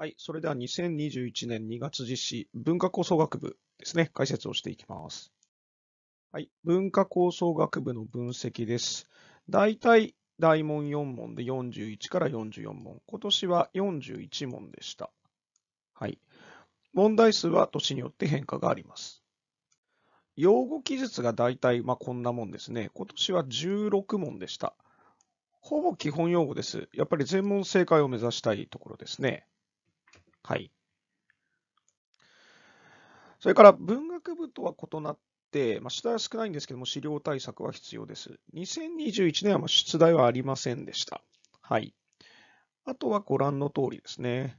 はい、それでは2021年2月実施文化構想学部ですね、解説をしていきます。はい、文化構想学部の分析です。大体大問4問で41から44問、今年は41問でした。はい、問題数は年によって変化があります。用語記述が大体まあこんなもんですね。今年は16問でした。ほぼ基本用語です。やっぱり全問正解を目指したいところですね。はい。それから文学部とは異なって、まあ、出題は少ないんですけども、資料対策は必要です。2021年はま出題はありませんでした。はい。あとはご覧の通りですね。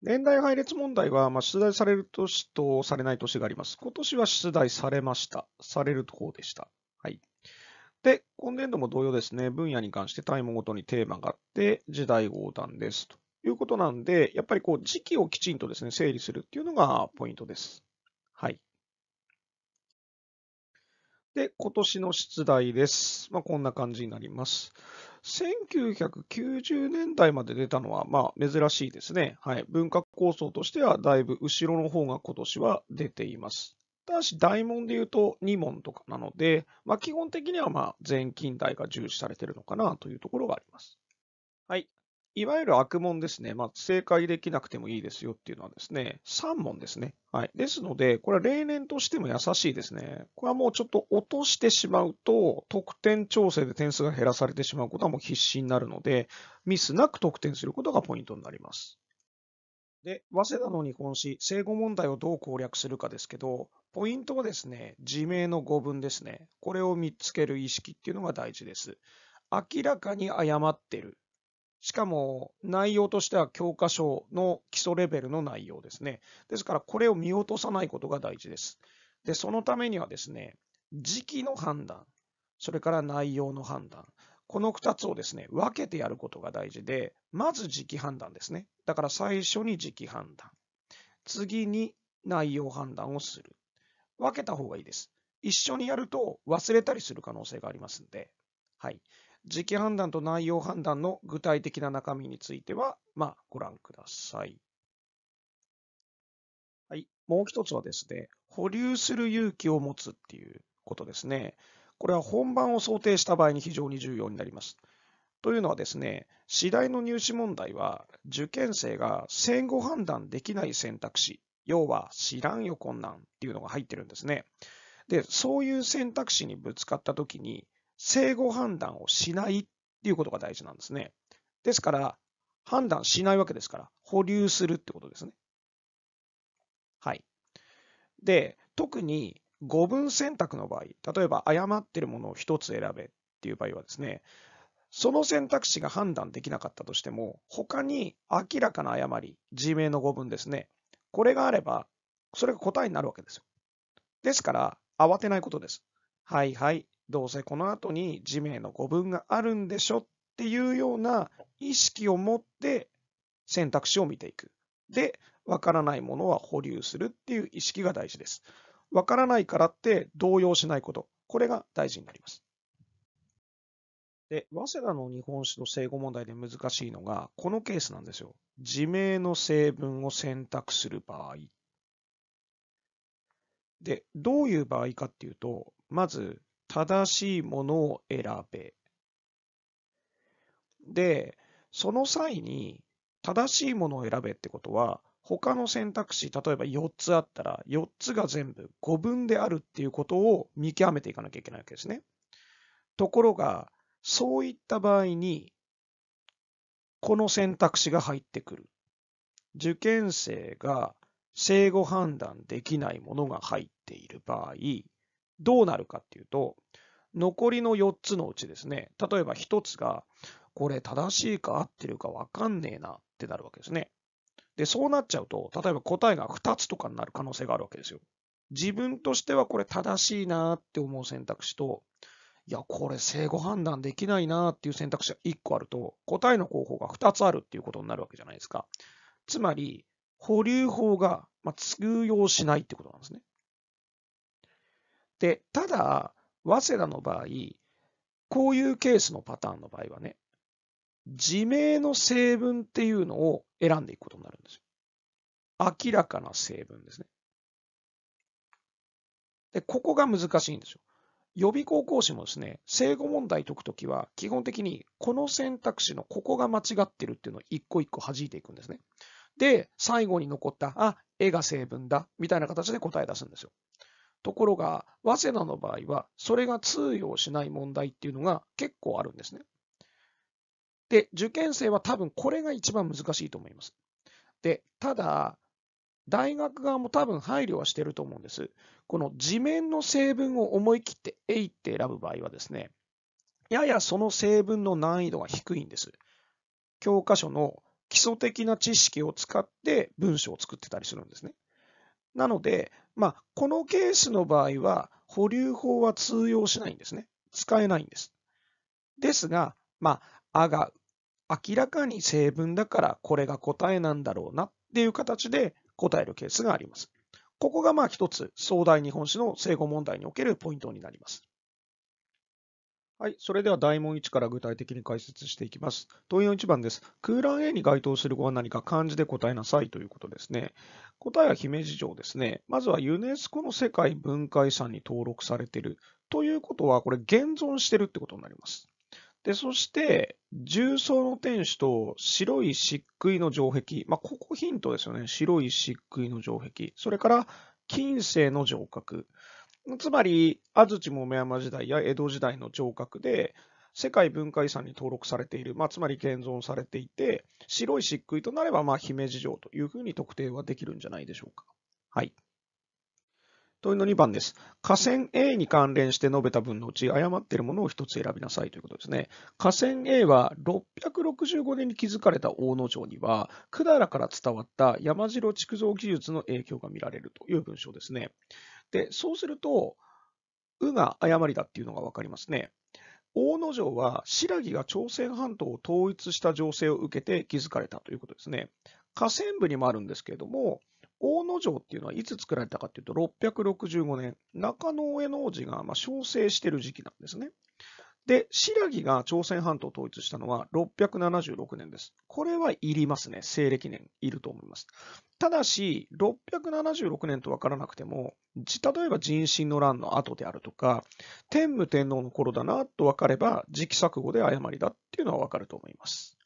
年代配列問題は、まあ、出題される年とされない年があります。今年は出題されました。される方でした。はい。で、今年度も同様ですね、分野に関してタイムごとにテーマがあって、時代横断ですと。いうことなんで、やっぱりこう時期をきちんとですね、整理するっていうのがポイントです。はい。で、今年の出題です。まあ、こんな感じになります。1990年代まで出たのは、まあ、珍しいですね。はい。文化構想としては、だいぶ後ろの方が今年は出ています。ただし、大問で言うと2問とかなので、まあ、基本的には、まあ、前近代が重視されているのかなというところがあります。はい。いわゆる悪問ですね、まあ、正解できなくてもいいですよっていうのはですね、3問ですね。はい。ですので、これは例年としても優しいですね。これはもうちょっと落としてしまうと、得点調整で点数が減らされてしまうことはもう必死になるので、ミスなく得点することがポイントになります。で、早稲田の日本史、正誤問題をどう攻略するかですけど、ポイントはですね、自明の語文ですね。これを見つける意識っていうのが大事です。明らかに誤ってる。しかも内容としては教科書の基礎レベルの内容ですね。ですからこれを見落とさないことが大事です。で、そのためにはですね、時期の判断、それから内容の判断、この2つをですね、分けてやることが大事で、まず時期判断ですね。だから最初に時期判断、次に内容判断をする。分けた方がいいです。一緒にやると忘れたりする可能性がありますので。はい。時期判断と内容判断の具体的な中身については、まあ、ご覧ください。はい。もう一つはですね、保留する勇気を持つっていうことですね。これは本番を想定した場合に非常に重要になります。というのはですね、次第の入試問題は、受験生が戦後判断できない選択肢、要は知らんよこんなんっていうのが入ってるんですね。で、そういう選択肢にぶつかったときに、正誤判断をしないっていうことが大事なんですね。ですから、判断しないわけですから、保留するってことですね。はい。で、特に語文選択の場合、例えば誤っているものを1つ選べっていう場合はですね、その選択肢が判断できなかったとしても、他に明らかな誤り、自明の語文ですね。これがあれば、それが答えになるわけですよ。ですから、慌てないことです。はいはい、どうせこの後に地名の語文があるんでしょっていうような意識を持って選択肢を見ていく。で、わからないものは保留するっていう意識が大事です。わからないからって動揺しないこと。これが大事になります。で、早稲田の日本史の正語問題で難しいのが、このケースなんですよ。地名の成分を選択する場合。で、どういう場合かっていうと、まず、正しいものを選べ。で、その際に正しいものを選べってことは、他の選択肢、例えば4つあったら、4つが全部5分であるっていうことを見極めていかなきゃいけないわけですね。ところが、そういった場合に、この選択肢が入ってくる。受験生が正誤判断できないものが入っている場合、どうなるかっていうと、残りの4つのうちですね、例えば1つが、これ正しいか合ってるかわかんねえなってなるわけですね。で、そうなっちゃうと、例えば答えが2つとかになる可能性があるわけですよ。自分としてはこれ正しいなって思う選択肢と、いや、これ正誤判断できないなっていう選択肢が1個あると、答えの候補が2つあるっていうことになるわけじゃないですか。つまり、保留法が通用しないってことなんですね。で、ただ、早稲田の場合、こういうケースのパターンの場合はね、自明の成分っていうのを選んでいくことになるんですよ。明らかな成分ですね。で、ここが難しいんですよ。予備校講師もですね、正誤問題解くときは、基本的にこの選択肢のここが間違ってるっていうのを一個一個弾いていくんですね。で、最後に残った、あ、絵が成分だ、みたいな形で答え出すんですよ。ところが、早稲田の場合は、それが通用しない問題っていうのが結構あるんですね。で、受験生は多分これが一番難しいと思います。で、ただ、大学側も多分配慮はしてると思うんです。この字面の成分を思い切ってえいって選ぶ場合はですね、ややその成分の難易度が低いんです。教科書の基礎的な知識を使って文章を作ってたりするんですね。なので、まあ、このケースの場合は、保留法は通用しないんですね。使えないんです。ですが、まあ、あが明らかに成分だからこれが答えなんだろうなっていう形で答えるケースがあります。ここがまあ一つ、壮大日本史の正誤問題におけるポイントになります。はい。それでは大問1から具体的に解説していきます。問いの1番です。空欄 A に該当する語は何か漢字で答えなさいということですね。答えは姫路城ですね。まずはユネスコの世界文化遺産に登録されている。ということは、これ現存してるってことになります。で、そして、重層の天守と白い漆喰の城壁。まあ、ここヒントですよね。白い漆喰の城壁。それから、金星の城郭。つまり、安土桃山時代や江戸時代の城郭で、世界文化遺産に登録されている、まあ、つまり現存されていて、白い漆喰となれば、まあ、姫路城というふうに特定はできるんじゃないでしょうか。はい。問いの2番です。河川 A に関連して述べた文のうち、誤っているものを1つ選びなさいということですね。河川 A は665年に築かれた大野城には、百済から伝わった山城築造技術の影響が見られるという文章ですね。で、そうすると、うが誤りだっていうのが分かりますね。大野城は新羅が朝鮮半島を統一した情勢を受けて築かれたということですね。河川部にもあるんですけれども、大野城っていうのはいつ作られたかっていうと、665年、中野上の王子がまあ小生してる時期なんですね。で、新羅が朝鮮半島を統一したのは676年です。これはいりますね。西暦年いると思います。ただし、676年とわからなくても、例えば人心の乱の後であるとか、天武天皇の頃だなとわかれば、時期錯誤で誤りだっていうのはわかると思います。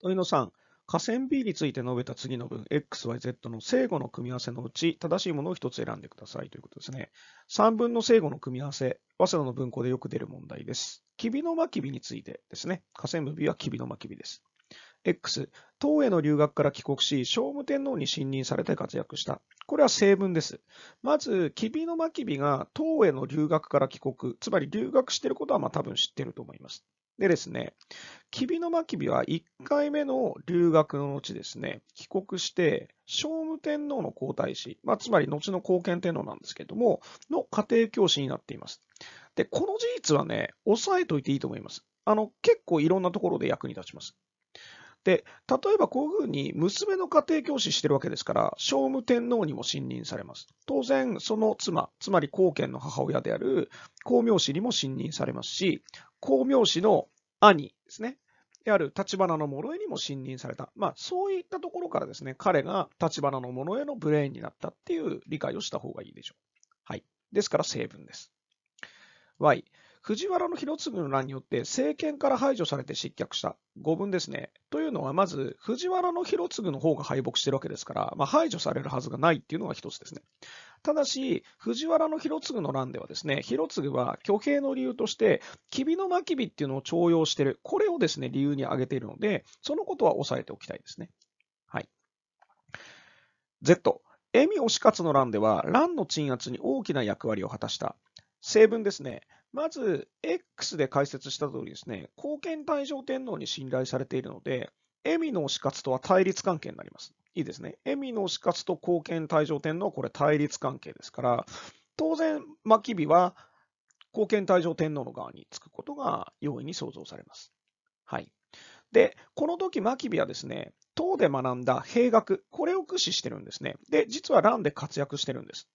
鳥野さん、下線 B について述べた次の文、x, y, z の正誤の組み合わせのうち、正しいものを1つ選んでくださいということですね。3分の正誤の組み合わせ、早稲田の文庫でよく出る問題です。キビのまきびについてですね。下線部 B はキビのまきびです。X、唐への留学から帰国し、聖武天皇に信任されて活躍した。これは正文です。まず、キビのきびが唐への留学から帰国、つまり留学していることはまあ多分知っていると思います。でですね、きびのきびは1回目の留学の後ですね、帰国して、聖武天皇の皇太子、まあ、つまり後の後見天皇なんですけども、の家庭教師になっています。で、この事実はね、押さえといていいと思います。あの、結構いろんなところで役に立ちます。で、例えばこういうふうに娘の家庭教師してるわけですから、聖武天皇にも信任されます。当然、その妻、つまり後見の母親である皇明氏にも信任されますし、皇明氏の兄ですね、である立花の諸江にも信任された。まあ、そういったところからですね、彼が立花の諸江のブレーンになったっていう理解をした方がいいでしょう。はい。ですから成分です。y、藤原広次の乱によって政権から排除されて失脚した。語分ですね。というのは、まず、藤原広次の方が敗北してるわけですから、まあ、排除されるはずがないっていうのが一つですね。ただし、藤原広次の乱ではですね、広次は挙兵の理由として、吉備の真備っていうのを徴用してる。これをですね、理由に挙げているので、そのことは押さえておきたいですね。はい。Z、恵美義勝の乱では、乱の鎮圧に大きな役割を果たした。成分ですね。まず、X で解説した通りですね、貢献大乗天皇に信頼されているので、エミの死活とは対立関係になります。いいですね。エミの死活と貢献大乗天皇はこれ対立関係ですから、当然、真備は貢献大乗天皇の側につくことが容易に想像されます。はい。で、この時、真備はですね、唐で学んだ兵学、これを駆使してるんですね。で、実は乱で活躍してるんです。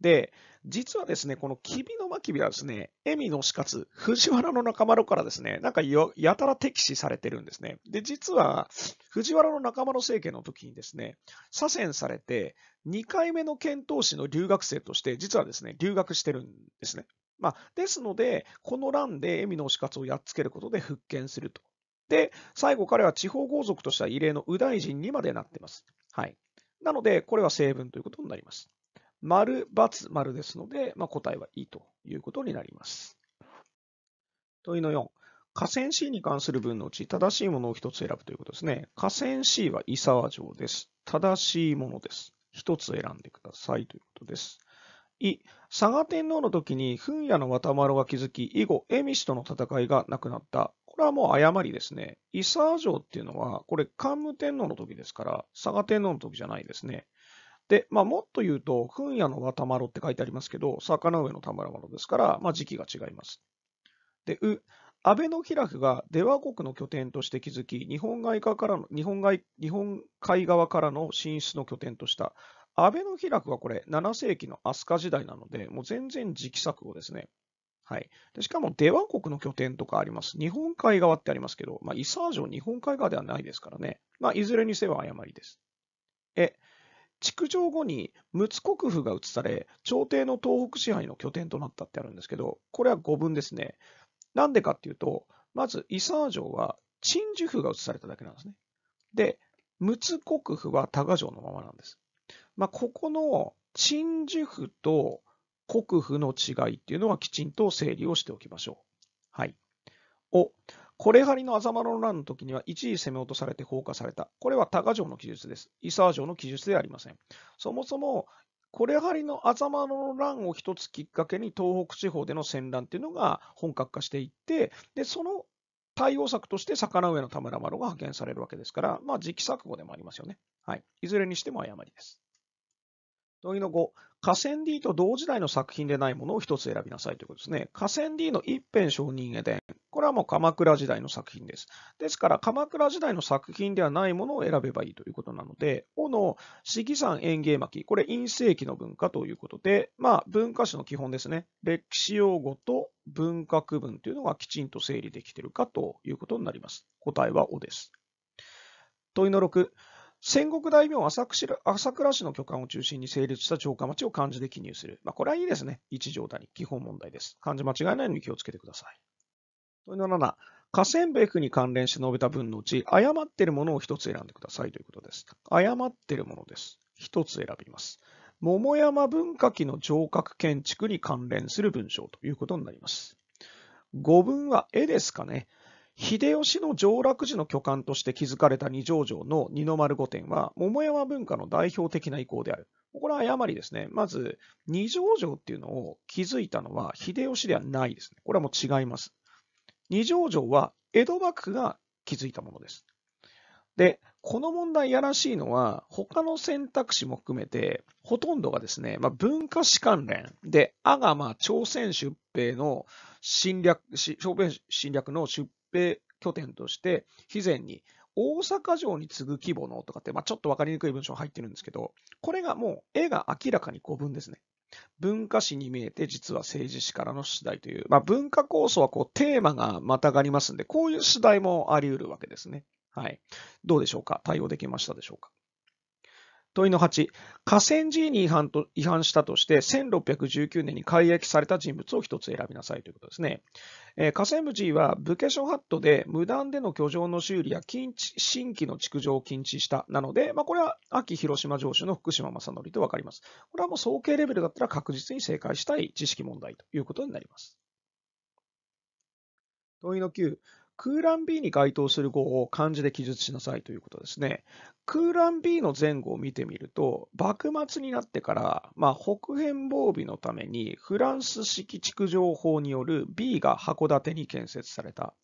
で、実はですね、このキビのマキビはですね、エミの死活、藤原の中丸からですね、なんかやたら敵視されてるんですね。で、実は、藤原の中丸政権の時にですね、左遷されて、2回目の遣唐使の留学生として、実はですね、留学してるんですね。まあ、ですので、この乱でエミの死活をやっつけることで復権すると。で、最後彼は地方豪族としては異例の右大臣にまでなってます。はい。なので、これは成文ということになります。丸、×、丸ですので、まあ、答えはいいということになります。問いの4。河川 C に関する文のうち正しいものを1つ選ぶということですね。河川 C は伊沢城です。正しいものです。1つ選んでくださいということです。い、佐賀天皇の時に、噴野の渡丸が築き、以後、蝦夷との戦いがなくなった。これはもう誤りですね。伊沢城っていうのは、これ、桓武天皇の時ですから、佐賀天皇の時じゃないですね。で、まあ、もっと言うと、んやの渡まろって書いてありますけど、坂上のたまらまろですから、まあ、時期が違います。で、う、安倍の平夫が出羽国の拠点として築き、日本側からの、日本日本海側からの進出の拠点とした。安倍の平夫はこれ、7世紀の飛鳥時代なので、もう全然時期錯誤ですね。はい。でしかも、出羽国の拠点とかあります。日本海側ってありますけど、まあ、伊佐城日本海側ではないですからね。まあ、いずれにせよ誤りです。え、築城後に陸奥国府が移され、朝廷の東北支配の拠点となったってあるんですけど、これは語文ですね。なんでかっていうと、まず伊沢城は鎮守府が移されただけなんですね。で、陸奥国府は多賀城のままなんです。まあ、ここの鎮守府と国府の違いっていうのはきちんと整理をしておきましょう。はい。お、これ張りのあざまろの乱の時には一時攻め落とされて放火された。これは多賀城の記述です。伊沢城の記述ではありません。そもそも、これ張りのあざまろの乱を一つきっかけに東北地方での戦乱というのが本格化していって、で、その対応策として魚上の田村麻呂が派遣されるわけですから、まあ時期錯誤でもありますよね。はい。いずれにしても誤りです。問いの5、河川 D と同時代の作品でないものを一つ選びなさいということですね。河川 D の一辺承認絵伝、これはもう鎌倉時代の作品です。ですから、鎌倉時代の作品ではないものを選べばいいということなので、尾の四季山園芸巻、これ、陰性期の文化ということで、まあ、文化史の基本ですね。歴史用語と文化区分というのがきちんと整理できているかということになります。答えはおです。問いの6。戦国大名朝倉氏の巨漢を中心に成立した城下町を漢字で記入する。まあ、これはいいですね。一条谷、基本問題です。漢字間違えないように気をつけてください。問いの7、河川部府に関連して述べた文のうち、誤っているものを1つ選んでくださいということです。誤っているものです。1つ選びます。桃山文化期の城郭建築に関連する文章ということになります。5文は絵ですかね。秀吉の上洛時の巨漢として築かれた二条城の二の丸御殿は、桃山文化の代表的な意向である。これは誤りですね。まず、二条城っていうのを築いたのは秀吉ではないですね。これはもう違います。二条城は江戸幕府が築いたものです。で、この問題やらしいのは、他の選択肢も含めて、ほとんどがですね、まあ、文化史関連で、阿賀朝鮮出兵の侵略、朝鮮侵略の出兵拠点として、以前に大阪城に次ぐ規模のとかって、まあ、ちょっと分かりにくい文章入ってるんですけど、これがもう絵が明らかに古文ですね。文化史に見えて実は政治史からの主題という、まあ、文化構想はこうテーマがまたがりますんで、こういう主題もあり得るわけですね。はい。どうでしょうか対応できましたでしょうか問いの8、河川 G に違反と違反したとして、1619年に改役された人物を1つ選びなさいということですね。えー、河川部 G は、武家諸法度で無断での居城の修理や禁止新規の築城を禁止した、なので、まあ、これは秋広島城主の福島正則と分かります。これはもう総計レベルだったら確実に正解したい知識問題ということになります。問いの9、空欄 B に該当する語を漢字で記述しなさいということですね。空欄 B の前後を見てみると、幕末になってから、まあ、北辺防備のためにフランス式築城法による B が函館に建設された。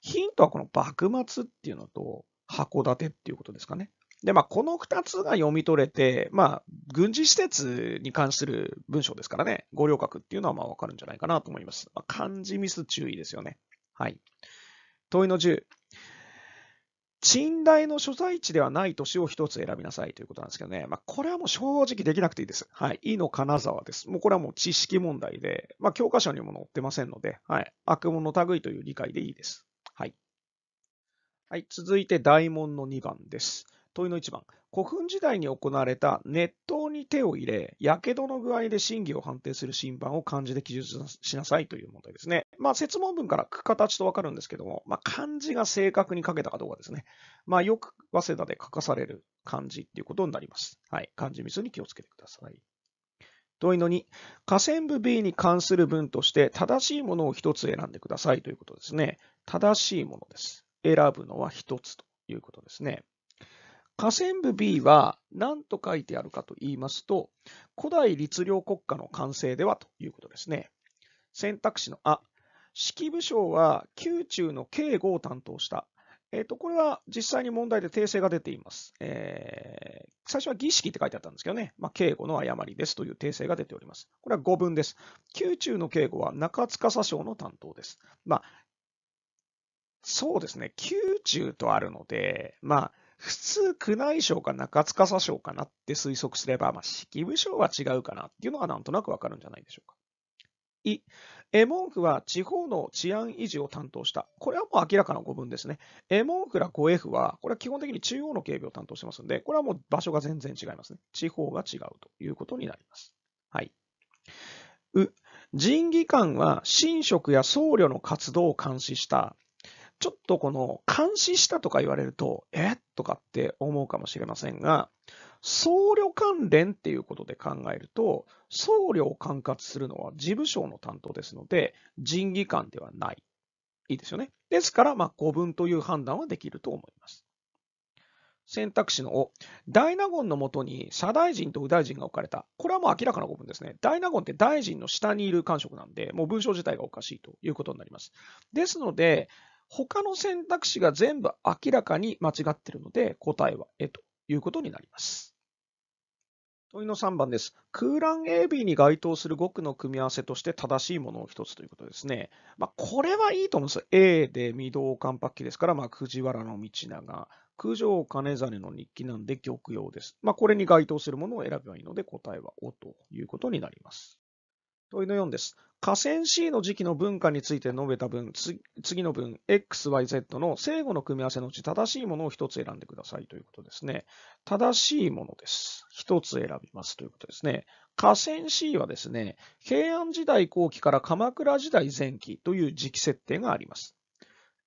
ヒントはこの幕末っていうのと函館っていうことですかね。で、まあ、この2つが読み取れて、まあ、軍事施設に関する文章ですからね、五稜郭っていうのはまあ分かるんじゃないかなと思います。まあ、漢字ミス注意ですよね。はい。問いの10。賃貸の所在地ではない都市を一つ選びなさいということなんですけどね。まあ、これはもう正直できなくていいです。はい。いの金沢です。もうこれはもう知識問題で、まあ、教科書にも載ってませんので、はい。悪者類という理解でいいです。はい。はい。続いて、大問の2番です。問いの1番、古墳時代に行われた熱湯に手を入れ、やけどの具合で真偽を判定する審判を漢字で記述しなさいという問題ですね。まあ、説問文から形とわかるんですけども、まあ、漢字が正確に書けたかどうかですね。まあ、よく早稲田で書かされる漢字っていうことになります。はい、漢字ミスに気をつけてください。問いの2、下線部 B に関する文として正しいものを1つ選んでくださいということですね。正しいものです。選ぶのは1つということですね。下線部 B は何と書いてあるかと言いますと、古代律令国家の完成ではということですね。選択肢のあ、式部将は宮中の警護を担当した。えっ、ー、と、これは実際に問題で訂正が出ています。えー、最初は儀式って書いてあったんですけどね、まあ、警護の誤りですという訂正が出ております。これは語文です。宮中の警護は中司省の担当です。まあ、そうですね、宮中とあるので、まあ、普通、宮内省か中塚佐省かなって推測すれば、まあ、式部省は違うかなっていうのがなんとなくわかるんじゃないでしょうか。い、モ文句は地方の治安維持を担当した。これはもう明らかな語文ですね。モ文句ら 5F は、これは基本的に中央の警備を担当してますんで、これはもう場所が全然違いますね。地方が違うということになります。はい。う、人技官は神職や僧侶の活動を監視した。ちょっとこの監視したとか言われると、えっとかって思うかもしれませんが、僧侶関連っていうことで考えると、僧侶を管轄するのは事務省の担当ですので、人技官ではない。いいですよね。ですから、まあ、五分という判断はできると思います。選択肢のお、大納言のもとに社大臣と右大臣が置かれた。これはもう明らかな古文ですね。大納言って大臣の下にいる官職なんで、もう文章自体がおかしいということになります。ですので、他の選択肢が全部明らかに間違っているので、答えは絵ということになります。問いの3番です。空欄 AB に該当する語句の組み合わせとして正しいものを1つということですね。まあ、これはいいと思うんです。A で未動関白期ですから、まあ、藤原の道長、九条兼実の日記なんで玉葉です。まあ、これに該当するものを選べばいいので、答えはおということになります。問いの4です。河川 C の時期の文化について述べた分、次の文、XYZ の正語の組み合わせのうち正しいものを1つ選んでくださいということですね。正しいものです。1つ選びますということですね。河川 C はですね、平安時代後期から鎌倉時代前期という時期設定があります。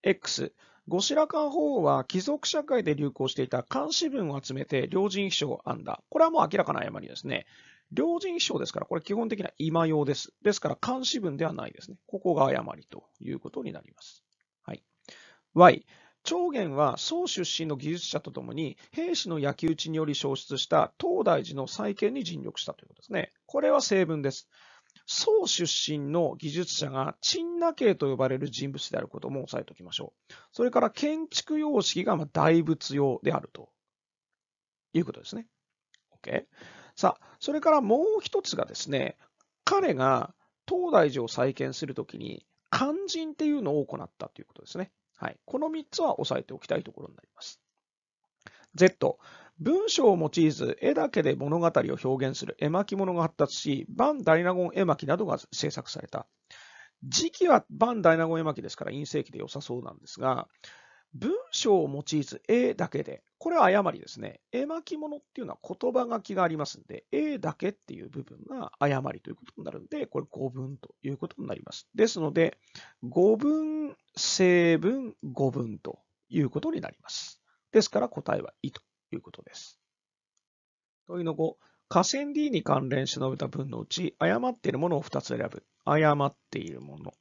X、後白河法皇は貴族社会で流行していた漢詩文を集めて良人秘書を編んだ。これはもう明らかな誤りですね。両人称ですから、これ基本的な今用です。ですから、監視文ではないですね。ここが誤りということになります。はい。Y。長元は宋出身の技術者とともに兵士の焼き討ちにより消失した東大寺の再建に尽力したということですね。これは成文です。宋出身の技術者が陳那慶と呼ばれる人物であることも押さえておきましょう。それから建築様式が大仏用であるということですね。OK。さあ、それからもう一つがですね、彼が東大寺を再建するときに、肝心っていうのを行ったということですね。はい。この3つは押さえておきたいところになります。Z、文章を用いず絵だけで物語を表現する絵巻物が発達し、バン・ダイナゴン絵巻などが制作された。時期はバン・ダイナゴン絵巻ですから陰性期で良さそうなんですが、文章を用いず絵だけで、これは誤りですね。絵巻物っていうのは言葉書きがありますんで、絵だけっていう部分が誤りということになるんで、これ語文ということになります。ですので、語文、成文、語文ということになります。ですから答えは「い」いということです。問いの5、河川 D に関連して述べた文のうち、誤っているものを2つ選ぶ。誤っているもの、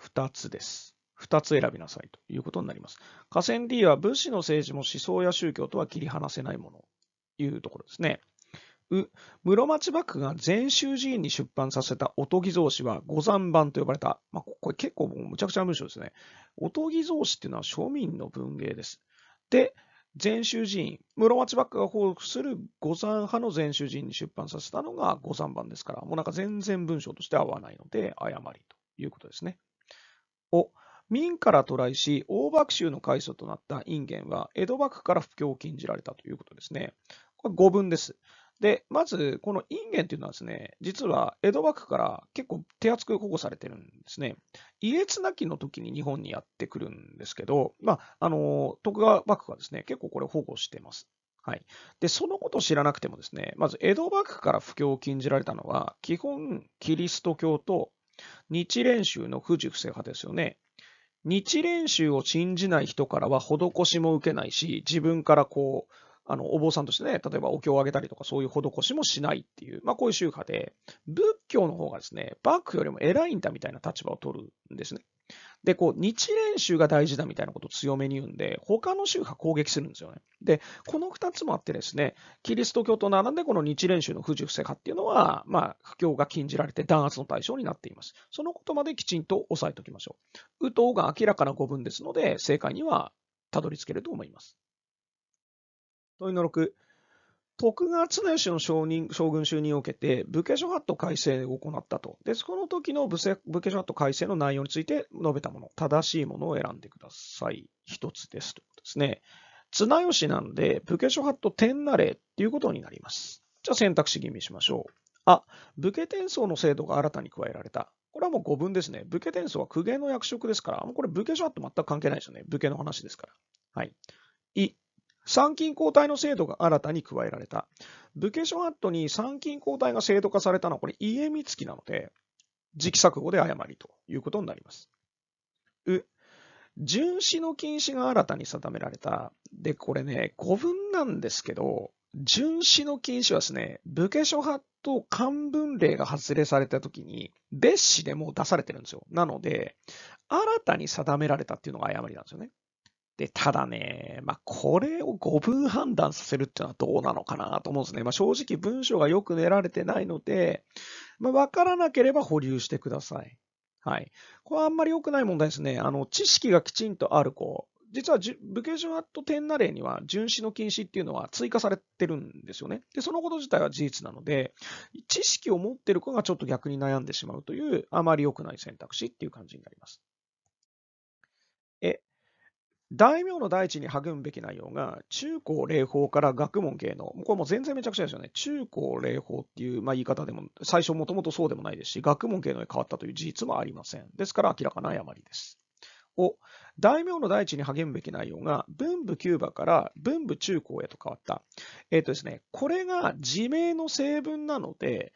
2つです。2つ選びなさいということになります。河川 D は武士の政治も思想や宗教とは切り離せないものというところですね。う室町幕府が禅宗寺院に出版させたおとぎ草子は五山版と呼ばれた、まあ、これ結構むちゃくちゃな文章ですね。おとぎ草子っていうのは庶民の文芸です。で、禅宗寺院、室町幕府が報復する五山派の禅宗寺院に出版させたのが五山版ですから、もうなんか全然文章として合わないので、誤りということですね。お明から渡来し、大幕州の開祖となった隠元は、江戸幕府から布教を禁じられたということですね。これ語文です。で、まず、この隠元というのはですね、実は江戸幕府から結構手厚く保護されてるんですね。家綱紀の時に日本にやってくるんですけど、まあ、あの、徳川幕府はですね、結構これ保護してます。はい。で、そのことを知らなくてもですね、まず江戸幕府から布教を禁じられたのは、基本キリスト教と日蓮宗の不自不正派ですよね。日蓮宗を信じない人からは施しも受けないし、自分からこう、あの、お坊さんとしてね、例えばお経をあげたりとかそういう施しもしないっていう、まあこういう宗派で、仏教の方がですね、幕府よりも偉いんだみたいな立場を取るんですね。で、こう、日練習が大事だみたいなことを強めに言うんで、他の宗派攻撃するんですよね。で、この2つもあってですね、キリスト教と並んでこの日練習の不自不正派っていうのは、まあ、布教が禁じられて弾圧の対象になっています。そのことまできちんと押さえておきましょう。うとうが明らかな語文ですので、正解にはたどり着けると思います。問いの6。徳川綱吉の将軍就任を受けて、武家諸法度改正を行ったと。で、その時の武武家諸法度改正の内容について述べたもの、正しいものを選んでください。一つですということですね。綱吉なんで、武家諸法度天なれっていうことになります。じゃあ選択肢吟味しましょう。あ、武家転送の制度が新たに加えられた。これはもう語分ですね。武家転送は公家の役職ですから、もうこれ武家諸法度全く関係ないですよね。武家の話ですから。はい。い、参勤交代の制度が新たに加えられた。武家諸法度に参勤交代が制度化されたのは、これ、家光なので、時期錯誤で誤りということになります。う、巡視の禁止が新たに定められた。で、これね、古文なんですけど、巡視の禁止はですね、武家諸法度漢文令が発令された時に、別紙でもう出されてるんですよ。なので、新たに定められたっていうのが誤りなんですよね。で、ただね、まあ、これを語分判断させるっていうのはどうなのかなと思うんですね。まあ、正直文章がよく練られてないので、まあ、わからなければ保留してください。はい。これはあんまり良くない問題ですね。あの、知識がきちんとある子、実は武家順と天那令には巡視の禁止っていうのは追加されてるんですよね。で、そのこと自体は事実なので、知識を持ってる子がちょっと逆に悩んでしまうという、あまり良くない選択肢っていう感じになります。大名の大地に励むべき内容が、中高霊法から学問芸能、これもう全然めちゃくちゃですよね。中高霊法っていう、まあ、言い方でも、最初もともとそうでもないですし、学問芸能に変わったという事実もありません。ですから明らかな誤りです。を大名の大地に励むべき内容が文部キューバから文部中高へと変わった。えっ、ー、とですね、これが自明の成分なので、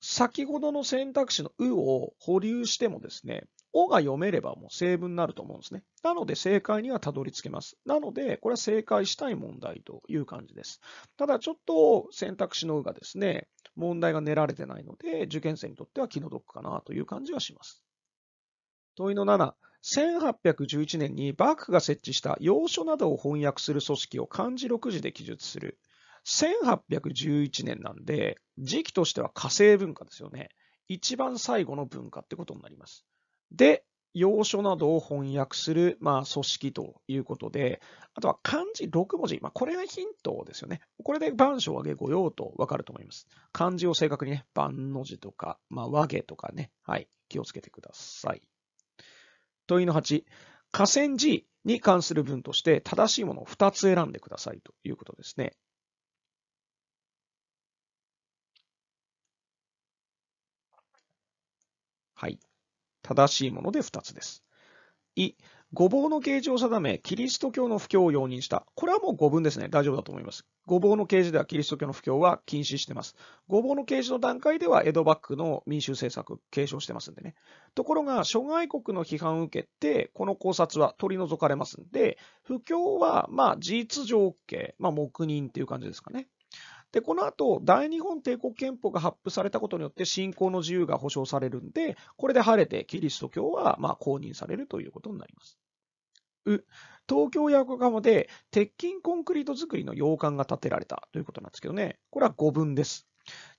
先ほどの選択肢の「う」を保留してもですね、おが読めればもう成分になると思うんですね。なので正解にはたどり着けます。なので、これは正解したい問題という感じです。ただちょっと選択肢のうがですね、問題が練られてないので、受験生にとっては気の毒かなという感じがします。問いの7、1811年に幕府が設置した要所などを翻訳する組織を漢字6字で記述する。1811年なんで、時期としては火星文化ですよね。一番最後の文化ってことになります。で、要所などを翻訳する、まあ、組織ということで、あとは漢字6文字、まあ、これがヒントですよね。これで番章、和げ、御用と分かると思います。漢字を正確にね、番の字とか、まあ、和げとかね、はい、気をつけてください。問いの8、河川字に関する文として正しいものを2つ選んでくださいということですね。はい。正しいもので2つです。い、ごぼうの形状を定め、キリスト教の布教を容認した。これはもう語文ですね。大丈夫だと思います。ごぼうの啓示ではキリスト教の布教は禁止してます。ごぼうの啓示の段階では江戸幕府の民衆政策継承してますんでね。ところが、諸外国の批判を受けて、この考察は取り除かれますんで、布教は、まあ、事実上 OK。まあ、黙認っていう感じですかね。で、この後、大日本帝国憲法が発布されたことによって信仰の自由が保障されるんで、これで晴れてキリスト教はま公認されるということになります。う、東京や横浜で鉄筋コンクリート作りの洋館が建てられたということなんですけどね、これは語文です。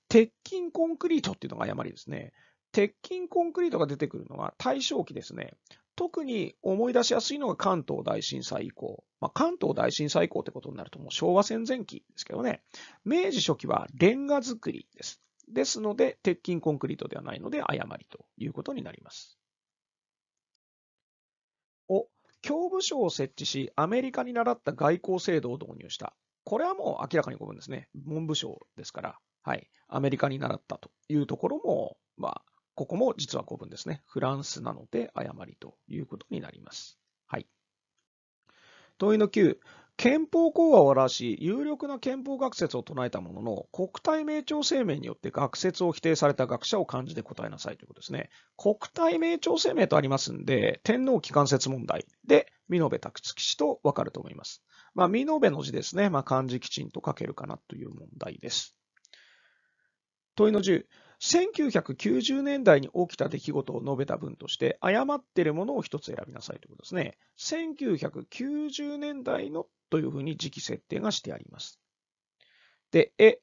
鉄筋コンクリートっていうのが誤りですね。鉄筋コンクリートが出てくるのは大正期ですね。特に思い出しやすいのが関東大震災以降。まあ、関東大震災以降ってことになるともう昭和戦前期ですけどね。明治初期はレンガ造りです。ですので、鉄筋コンクリートではないので誤りということになります。お、教部署を設置し、アメリカに習った外交制度を導入した。これはもう明らかに5分ですね。文部省ですから、はい。アメリカに習ったというところも、まあ、ここも実は古文ですね。フランスなので誤りということになります。はい。問いの9。憲法講話を表し、有力な憲法学説を唱えたものの、国体名調声明によって学説を否定された学者を漢字で答えなさいということですね。国体名調声明とありますんで、天皇機関説問題で、見延べ拓月氏とわかると思います。まあ、見延べの字ですね。まあ、漢字きちんと書けるかなという問題です。問いの10。1990年代に起きた出来事を述べた文として、誤っているものを一つ選びなさいということですね。1990年代のというふうに時期設定がしてあります。で、え、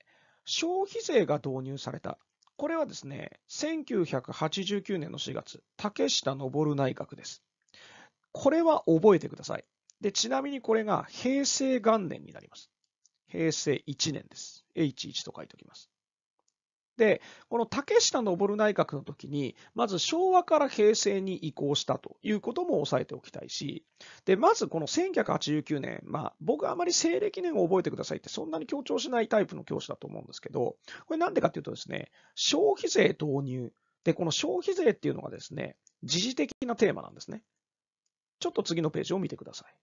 消費税が導入された。これはですね、1989年の4月、竹下登内閣です。これは覚えてください。で、ちなみにこれが平成元年になります。平成1年です。H1 と書いておきます。で、この竹下登内閣の時に、まず昭和から平成に移行したということも押さえておきたいし、で、まずこの1989年、まあ、僕あまり西暦年を覚えてくださいってそんなに強調しないタイプの教師だと思うんですけど、これなんでかっていうとですね、消費税導入。で、この消費税っていうのがですね、時事的なテーマなんですね。ちょっと次のページを見てください。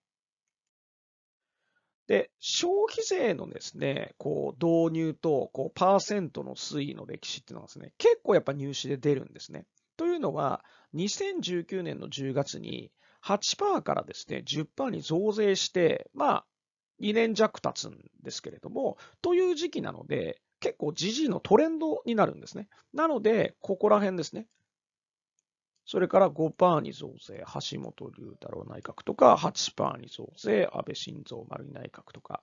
で、消費税のですね、こう導入とこうパーセントの推移の歴史っていうのはですね、結構やっぱ入試で出るんですね。というのは、2019年の10月に8%からですね、10%に増税して、まあ、2年弱経つんですけれども、という時期なので、結構時事のトレンドになるんですね。なので、ここら辺ですね、それから5%に増税、橋本龍太郎内閣とか、8%に増税、安倍晋三丸内閣とか。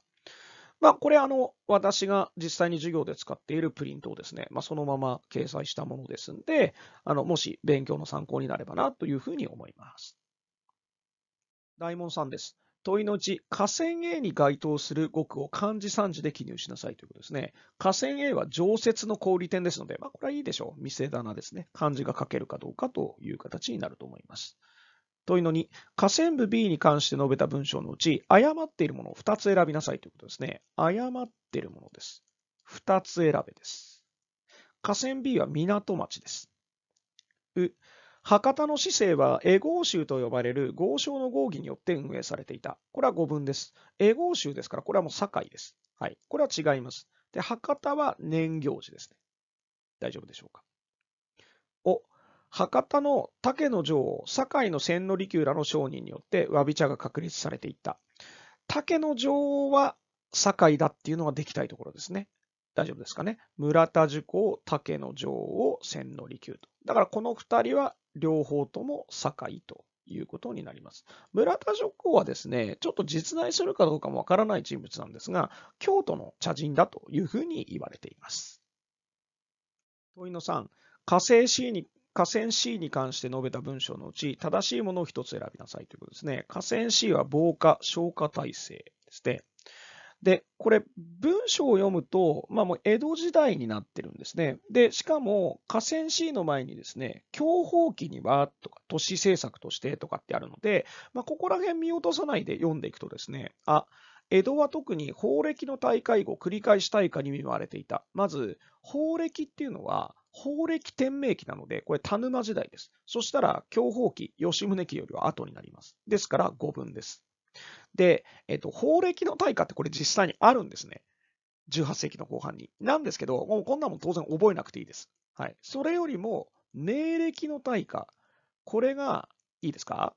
まあ、これ、あの、私が実際に授業で使っているプリントをですね、まあ、そのまま掲載したものですんで、あの、もし勉強の参考になればなというふうに思います。大門さんです。問いのち、河川 A に該当する語句を漢字3字で記入しなさいということですね。河川 A は常設の小売店ですので、まあ、これはいいでしょう。見せ棚ですね。漢字が書けるかどうかという形になると思います。問いの2、河川部 B に関して述べた文章のうち、誤っているものを2つ選びなさいということですね。誤っているものです。2つ選べです。河川 B は港町です。う、博多の市政は江合ー州と呼ばれる豪商の合議によって運営されていた。これは語文です。江合ー州ですから、これはもう堺です。はい。これは違います。で、博多は年行事ですね。大丈夫でしょうか。お、博多の竹の女王、堺の千利休らの商人によってわび茶が確立されていった。竹の女王は堺だっていうのができたいところですね。大丈夫ですかね。村田樹工、竹の女を千利休と。だからこの2人は両方とも堺ということになります。村田上皇はですね、ちょっと実在するかどうかもわからない人物なんですが、京都の茶人だというふうに言われています。問いの3、火星 C に河川 C に関して述べた文章のうち、正しいものを1つ選びなさいということですね。河川 C は防火、消火体制ですね。で、これ、文章を読むと、まあ、もう江戸時代になってるんですね。で、しかも、河川 C の前にですね、享保期にはとか、都市政策としてとかってあるので、まあ、ここら辺見落とさないで読んでいくとですね、あ、江戸は特に法暦の大会後、繰り返し大火に見舞われていた。まず、法暦っていうのは、法暦天明期なので、これ田沼時代です。そしたら、享保期、吉宗期よりは後になります。ですから、5分です。で、えっと、法歴の大火ってこれ実際にあるんですね。18世紀の後半に。なんですけど、もうこんなもん当然覚えなくていいです。はい。それよりも、明暦の大火。これが、いいですか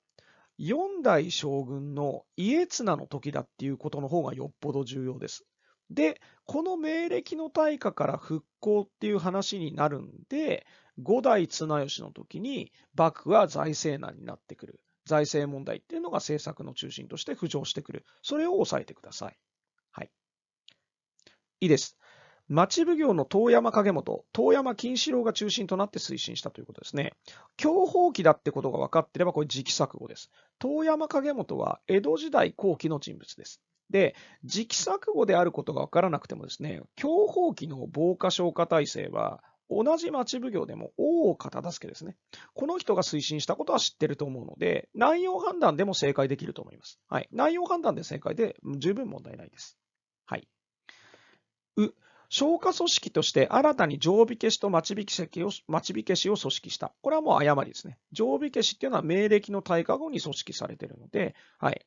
?4 代将軍の家綱の時だっていうことの方がよっぽど重要です。で、この明暦の大火から復興っていう話になるんで、5代綱吉の時に幕府は財政難になってくる。財政問題っていうのが政策の中心として浮上してくる。それを抑えてください。はい。いいです。町奉行の遠山景元、遠山金四郎が中心となって推進したということですね。享保期だってことが分かっていれば、これ時期錯誤です。遠山景元は江戸時代後期の人物です。で、時期錯誤であることが分からなくてもですね、享保期の防火消火体制は、同じ町奉行でも大岡忠助ですね。この人が推進したことは知ってると思うので、内容判断でも正解できると思います。はい。内容判断で正解で十分問題ないです。はい。う、消化組織として新たに常備消しと町引きを町引しを組織した。これはもう誤りですね。常備消しっていうのは明暦の対化後に組織されているので、はい、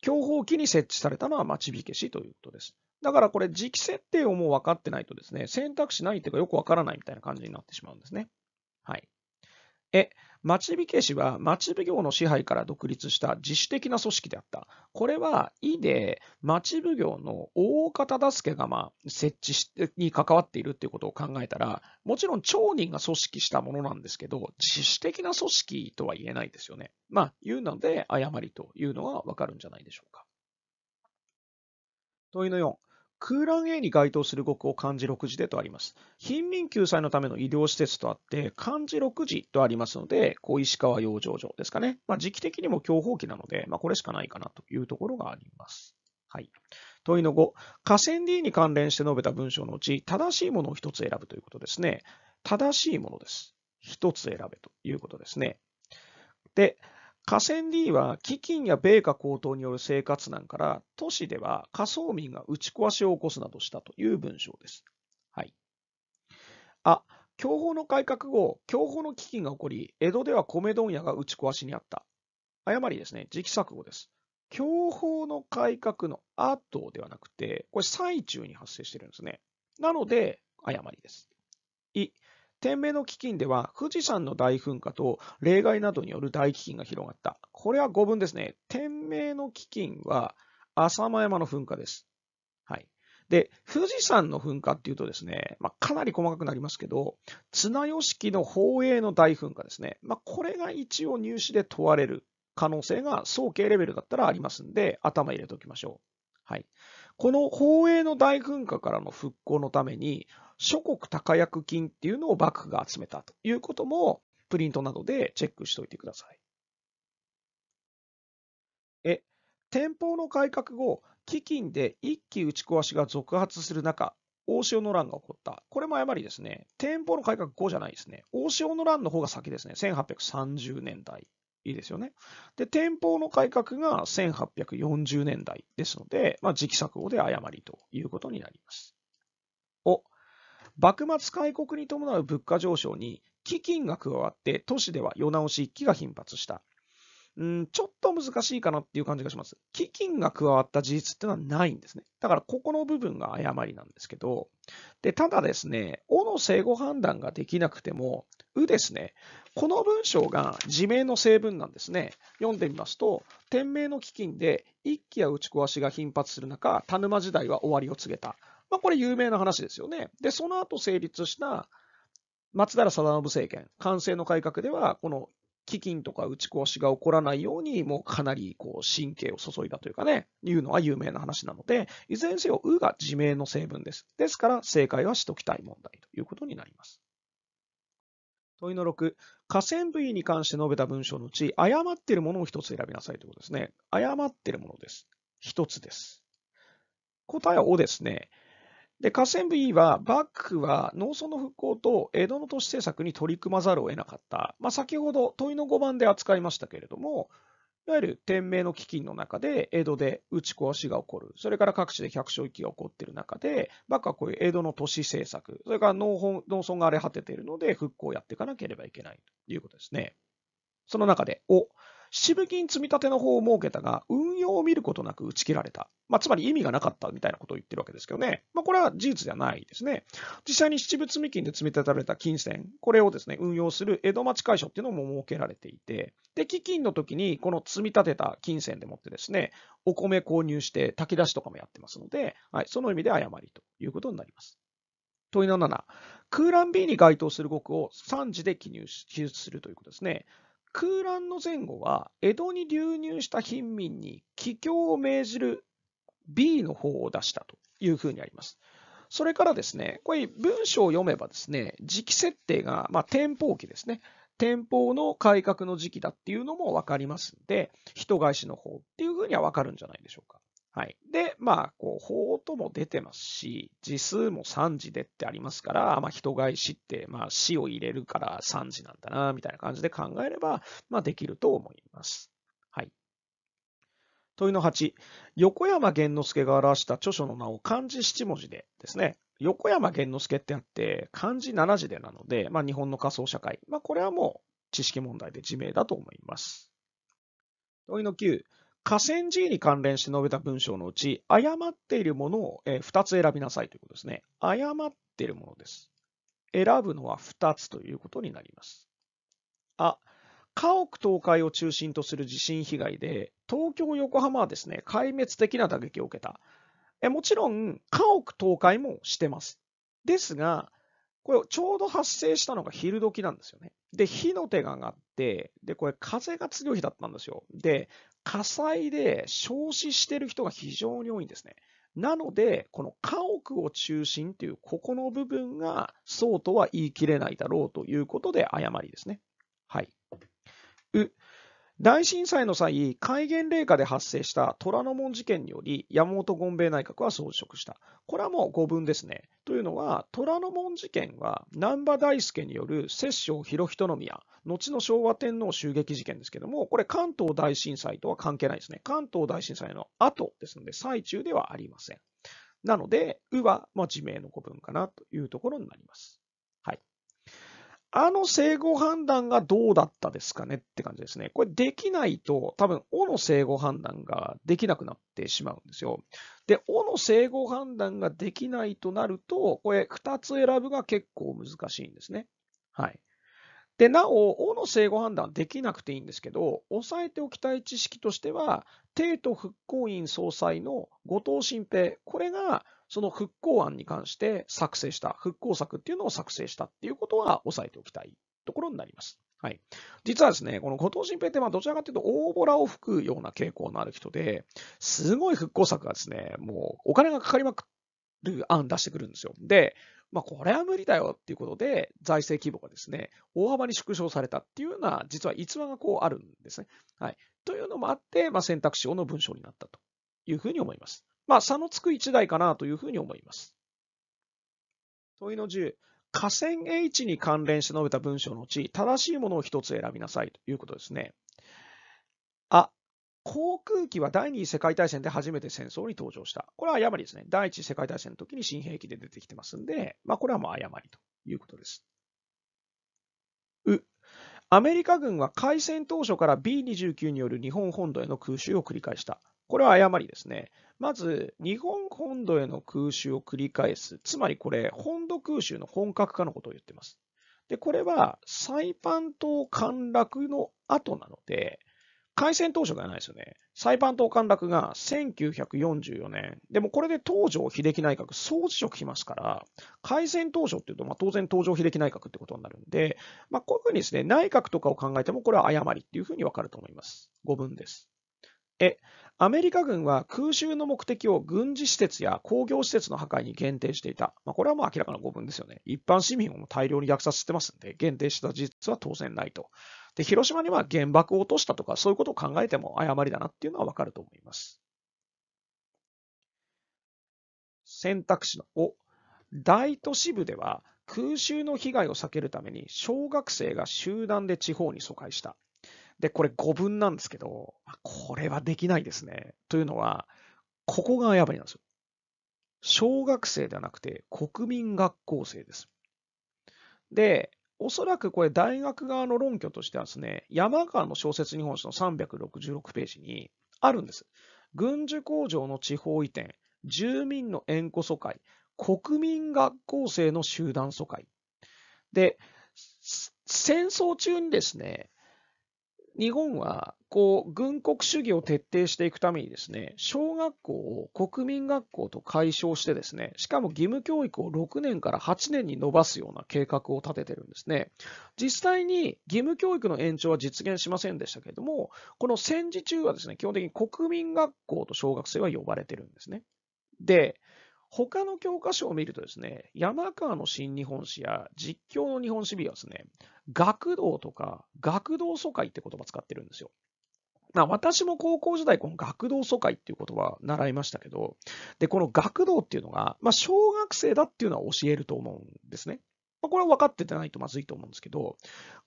強法機に設置されたのは待ち引消しということです。だからこれ時期設定をもう分かってないとですね、選択肢ないってうかよく分からないみたいな感じになってしまうんですね。はい。え、町火しは町奉行の支配から独立した自主的な組織であった。これは、意で町奉行の大方助がまあ設置してに関わっているということを考えたら、もちろん町人が組織したものなんですけど、自主的な組織とは言えないですよね。まあ、いうので、誤りというのはわかるんじゃないでしょうか。問いの4。空欄 A に該当する語句を漢字6字でとあります。貧民救済のための医療施設とあって、漢字6字とありますので、小石川養生所ですかね。まあ、時期的にも強法期なので、まあ、これしかないかなというところがあります。はい。問いの5、河川 D に関連して述べた文章のうち、正しいものを1つ選ぶということですね。正しいものです。1つ選べということですね。で、河川 D は飢饉や米価高騰による生活難から都市では仮想民が打ち壊しを起こすなどしたという文章です。はい。あ、享保の改革後、享保の基金が起こり、江戸では米問屋が打ち壊しにあった。誤りですね。時期錯誤です。享保の改革の後ではなくて、これ最中に発生してるんですね。なので、誤りです。天明の飢饉では富士山の大噴火と例外などによる大飢饉が広がった。これは五分ですね。天明の飢饉は浅間山の噴火です。はい。で、富士山の噴火っていうとですね、まあ、かなり細かくなりますけど、綱吉の宝永の大噴火ですね。まあ、これが一応入試で問われる可能性が早計レベルだったらありますんで、頭入れておきましょう。はい。この宝永の大噴火からの復興のために、諸国高薬金っていうのを幕府が集めたということも、プリントなどでチェックしておいてください。え、天保の改革後、基金で一気打ち壊しが続発する中、大潮の乱が起こった。これも誤りですね。天保の改革後じゃないですね。大潮の乱の方が先ですね。1830年代。いいですよね。で、天保の改革が1840年代ですので、まあ、時期錯誤で誤りということになります。お、幕末開国に伴う物価上昇に基金が加わって都市では世直し一揆が頻発した。うん、ちょっと難しいかなっていう感じがします。基金が加わった事実っていうのはないんですね。だからここの部分が誤りなんですけど、で、ただですね、おの正誤判断ができなくても、うですね、この文章が自明の成分なんですね。読んでみますと、天明の基金で一揆や打ち壊しが頻発する中、田沼時代は終わりを告げた。まあ、これ有名な話ですよね。で、その後成立した松平定信政権、官成の改革では、この飢饉とか打ち壊しが起こらないように、もうかなりこう神経を注いだというかね、いうのは有名な話なので、いずれにせよ、うが自明の成分です。ですから、正解はしときたい問題ということになります。問いの6、河川部位に関して述べた文章のうち、誤っているものを1つ選びなさいということですね。誤っているものです。1つです。答えはおですね。で、河川部 E は、幕府は農村の復興と江戸の都市政策に取り組まざるを得なかった。まあ、先ほど問いの5番で扱いましたけれども、いわゆる天明の基金の中で、江戸で打ち壊しが起こる。それから各地で百姓きが起こっている中で、幕府はこういう江戸の都市政策、それから農本農村が荒れ果てているので、復興をやっていかなければいけないということですね。その中で、お、支部金積立の方を設けたが、運用を見ることなく打ち切られた。まあ、つまり意味がなかったみたいなことを言ってるわけですけどね。まあ、これは事実ではないですね。実際に支部積金で積み立てられた金銭、これをですね、運用する江戸町会所っていうのも設けられていて、で、基金の時にこの積み立てた金銭でもってですね、お米購入して炊き出しとかもやってますので、はい、その意味で誤りということになります。問いの7、空欄 B に該当する語句を3時で記入記述するということですね。空欄の前後は、江戸に流入した貧民に帰郷を命じる B の方を出したというふうにあります。それからですね、これ文章を読めばですね、時期設定が、まあ、天保期ですね。天保の改革の時期だっていうのもわかりますんで、人返しの方っていうふうにはわかるんじゃないでしょうか。はい。で、まあ、こう、法とも出てますし、字数も3字でってありますから、まあ、人返しって、まあ、死を入れるから3字なんだな、みたいな感じで考えれば、まあ、できると思います。はい。問いの8、横山玄之助が表した著書の名を漢字7文字でですね、横山玄之助ってあって、漢字7字でなので、まあ、日本の仮想社会。まあ、これはもう知識問題で自明だと思います。問いの9、河川 G に関連して述べた文章のうち、誤っているものを2つ選びなさいということですね。誤っているものです。選ぶのは2つということになります。あ、家屋倒壊を中心とする地震被害で、東京、横浜はですね、壊滅的な打撃を受けた。えもちろん、家屋倒壊もしてます。ですが、これ、ちょうど発生したのが昼時なんですよね。で、火の手が上がって、で、これ、風が強い日だったんですよ。で、火災で焼死してる人が非常に多いんですね。なので、この家屋を中心というここの部分がそうとは言い切れないだろうということで誤りですね。はい。う、大震災の際、戒厳令下で発生した虎ノ門事件により、山本権兵衛内閣は総職した。これはもう5分ですね。というのは、虎ノ門事件は、南波大輔による摂政広人宮、後の昭和天皇襲撃事件ですけども、これ関東大震災とは関係ないですね。関東大震災の後ですので、最中ではありません。なので、うは、まあ、地名の古文かなというところになります。あの正誤判断がどうだったですかねって感じですね。これできないと、多分、おの正誤判断ができなくなってしまうんですよ。で、おの正誤判断ができないとなると、これ2つ選ぶが結構難しいんですね。はい。で、なお、おの正誤判断はできなくていいんですけど、押さえておきたい知識としては、帝都復興院総裁の後藤新平、これがその復興案に関して作成した、復興策っていうのを作成したっていうことは押さえておきたいところになります。はい。実はですね、この後藤新平って、まあ、どちらかというと大ボラを吹くような傾向のある人で、すごい復興策がですね、もうお金がかかりまくる案出してくるんですよ。で、まあ、これは無理だよっていうことで、財政規模がですね、大幅に縮小されたっていうような、実は逸話がこうあるんですね。はい。というのもあって、まあ、選択肢用の文章になったというふうに思います。まあ、差のつく1台かなというふうに思います。問いの10、河川 H に関連して述べた文章のうち、正しいものを1つ選びなさいということですね。あ、航空機は第二次世界大戦で初めて戦争に登場した。これは誤りですね。第一次世界大戦の時に新兵器で出てきてますんで、まあ、これはもう誤りということです。う、アメリカ軍は開戦当初から B29 による日本本土への空襲を繰り返した。これは誤りですね。まず、日本本土への空襲を繰り返す。つまりこれ、本土空襲の本格化のことを言ってます。で、これは、サイパン島陥落の後なので、開戦当初ではないですよね。サイパン島陥落が1944年。でもこれで東条英樹内閣総辞職しますから、開戦当初っていうと、まあ、当然東条英樹内閣ってことになるんで、まあ、こういうふうにですね、内閣とかを考えてもこれは誤りっていうふうにわかると思います。5分です。えアメリカ軍は空襲の目的を軍事施設や工業施設の破壊に限定していた。まあ、これはもう明らかな誤分ですよね。一般市民を大量に虐殺してますんで、限定した事実は当然ないと。で、広島には原爆を落としたとか、そういうことを考えても誤りだなっていうのはわかると思います。選択肢の5。大都市部では空襲の被害を避けるために小学生が集団で地方に疎開した。で、これ5分なんですけど、これはできないですね。というのは、ここがやばりなんですよ。小学生ではなくて国民学校生です。で、おそらくこれ大学側の論拠としてはですね、山川の小説日本史の366ページにあるんです。軍需工場の地方移転、住民の縁故疎開、国民学校生の集団疎開。で、戦争中にですね、日本はこう軍国主義を徹底していくためにですね、小学校を国民学校と解消してですね、しかも義務教育を6年から8年に延ばすような計画を立ててるんですね。実際に義務教育の延長は実現しませんでしたけれども、この戦時中はですね、基本的に国民学校と小学生は呼ばれてるんですね。で、他の教科書を見るとですね、山川の新日本史や実況の日本史美はですね、学童とか学童疎開って言葉使ってるんですよ。まあ、私も高校時代、この学童疎開っていう言葉習いましたけど、で、この学童っていうのが、まあ、小学生だっていうのは教えると思うんですね。まあ、これは分かっててないとまずいと思うんですけど、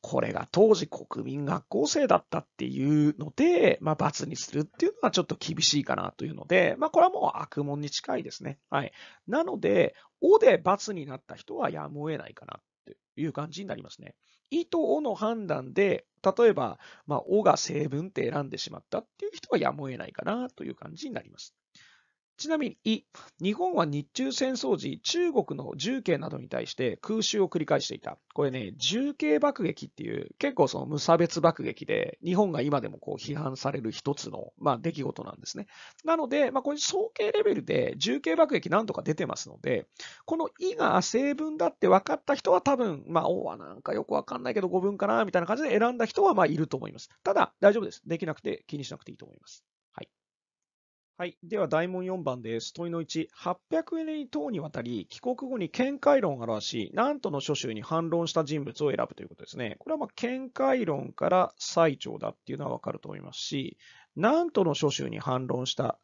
これが当時国民学校生だったっていうので、まあ、罰にするっていうのはちょっと厳しいかなというので、まあ、これはもう悪問に近いですね。はい。なので、おで罰になった人はやむを得ないかなっていう感じになりますね。意とおの判断で、例えば、まあ、おが成分って選んでしまったっていう人はやむを得ないかなという感じになります。ちなみに、イ、日本は日中戦争時、中国の重慶などに対して空襲を繰り返していた。これね、重慶爆撃っていう、結構その無差別爆撃で、日本が今でもこう批判される一つの、まあ、出来事なんですね。なので、まあ、これ総計レベルで重慶爆撃なんとか出てますので、このイが成分だって分かった人は多分、まあ、O はなんかよく分かんないけど5分かな、みたいな感じで選んだ人はまあいると思います。ただ、大丈夫です。できなくて気にしなくていいと思います。はい。では、大問4番です。問いの1、800年等にわたり、帰国後に見解論を表し、何との諸州に反論した人物を選ぶということですね。これは、まあ、見解論から最長だっていうのはわかると思いますし、何との諸州に反論した